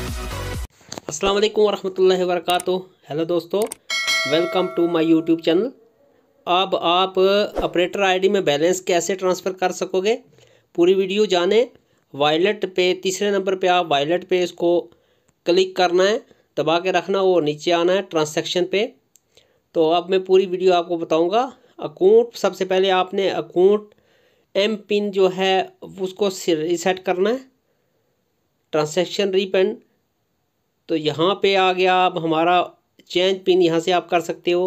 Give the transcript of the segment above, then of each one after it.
अस्सलाम वालेकुम वरहमतुल्लाहि हेलो दोस्तों welcome to my YouTube channel अब आप ऑपरेटर आईडी में बैलेंस कैसे ट्रांसफ़र कर सकोगे पूरी वीडियो जाने वायलेट पे तीसरे नंबर पे आप वायलेट पे इसको क्लिक करना है दबा के रखना और नीचे आना है ट्रांसैक्शन पे तो अब मैं पूरी वीडियो आपको बताऊँगा अकाउंट सबसे पहले आपने अकाउंट एम पिन जो है उसको रिसेट करना है ट्रांसैक्शन रीपेंड तो यहाँ पे आ गया आप हमारा चेंज पिन यहाँ से आप कर सकते हो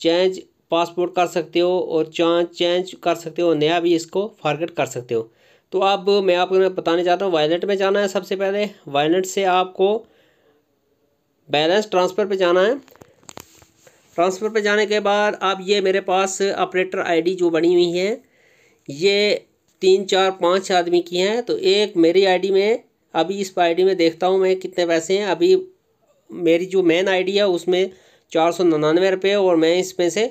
चेंज पासपोर्ट कर सकते हो और चाँच चेंज कर सकते हो नया भी इसको फारगेट कर सकते हो तो अब मैं आपको बताने चाहता हूँ वायलेट में जाना है सबसे पहले वायलेट से आपको बैलेंस ट्रांसफ़र पे जाना है ट्रांसफ़र पे जाने के बाद आप ये मेरे पास ऑपरेटर आईडी जो बनी हुई है ये तीन चार पाँच आदमी की हैं तो एक मेरी आईडी में अभी इस आईडी में देखता हूँ मैं कितने पैसे हैं अभी मेरी जो मेन आईडी है उसमें चार सौ निन्यानवे रुपये और मैं इसमें से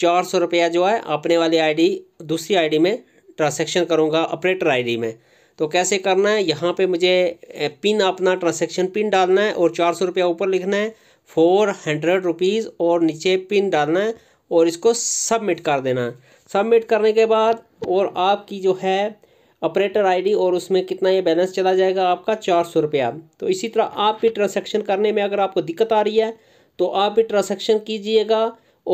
चार सौ रुपया जो है अपने वाली आईडी दूसरी आईडी में ट्रांसैक्शन करूँगा ऑपरेटर आईडी में तो कैसे करना है यहाँ पे मुझे पिन अपना ट्रांसेक्शन पिन डालना है और चार सौ रुपया ऊपर लिखना है फोर हंड्रेड रुपीज़ और नीचे पिन डालना है और इसको सबमिट कर देना है सबमिट करने के बाद और आपकी जो है ऑपरेटर आईडी और उसमें कितना ये बैलेंस चला जाएगा आपका चार सौ रुपया तो इसी तरह आप भी ट्रांसैक्शन करने में अगर आपको दिक्कत आ रही है तो आप भी ट्रांसैक्शन कीजिएगा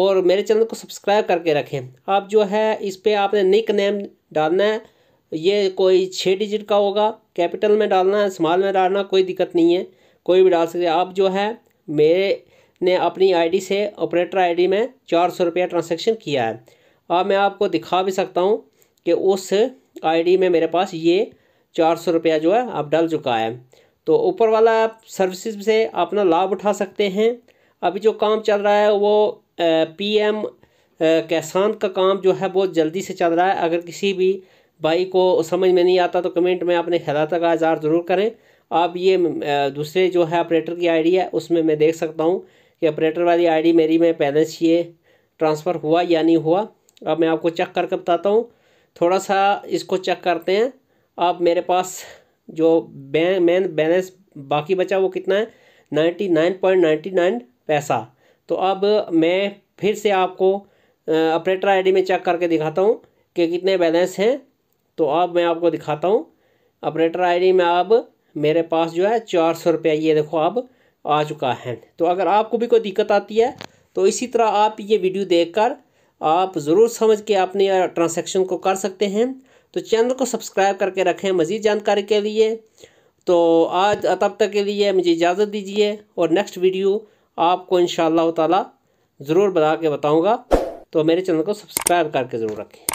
और मेरे चैनल को सब्सक्राइब करके रखें आप जो है इस पर आपने निक नेम डालना है ये कोई छः डिजिट का होगा कैपिटल में डालना है स्मॉल में डालना कोई दिक्कत नहीं है कोई भी डाल सकते आप जो है मेरे ने अपनी आईडी से ऑपरेटर आईडी में चार सौ रुपया ट्रांसैक्शन किया है अब मैं आपको दिखा भी सकता हूँ कि उस आईडी में मेरे पास ये चार सौ रुपया जो है आप डल चुका है तो ऊपर वाला आप सर्विसेज से अपना लाभ उठा सकते हैं अभी जो काम चल रहा है वो पीएम कैसान का काम जो है बहुत जल्दी से चल रहा है अगर किसी भी भाई को समझ में नहीं आता तो कमेंट में अपने हिदायत का इजहार ज़रूर करें आप ये दूसरे जो है ऑपरेटर की आईडी है उसमें मैं देख सकता हूँ कि ऑपरेटर वाली आईडी मेरी में बैलेंस ये ट्रांसफ़र हुआ या नहीं हुआ अब मैं आपको चेक करके बताता हूँ थोड़ा सा इसको चेक करते हैं अब मेरे पास जो बै, मैन बैलेंस बाकी बचा वो कितना है ninety nine point ninety nine पैसा तो अब मैं फिर से आपको ऑपरेटर आईडी में चेक करके दिखाता हूँ कि कितने बैलेंस हैं तो अब मैं आपको दिखाता हूँ ऑपरेटर आईडी में अब मेरे पास जो है चार सौ रुपया ये देखो अब आ चुका है तो अगर आपको भी कोई दिक्कत आती है तो इसी तरह आप ये वीडियो देख आप ज़रूर समझ के अपने ट्रांसैक्शन को कर सकते हैं तो चैनल को सब्सक्राइब करके रखें मज़ीद जानकारी के लिए तो आज तब तक के लिए मुझे इजाज़त दीजिए और नेक्स्ट वीडियो आपको इन शाला ज़रूर बता के बताऊँगा तो मेरे चैनल को सब्सक्राइब करके ज़रूर रखें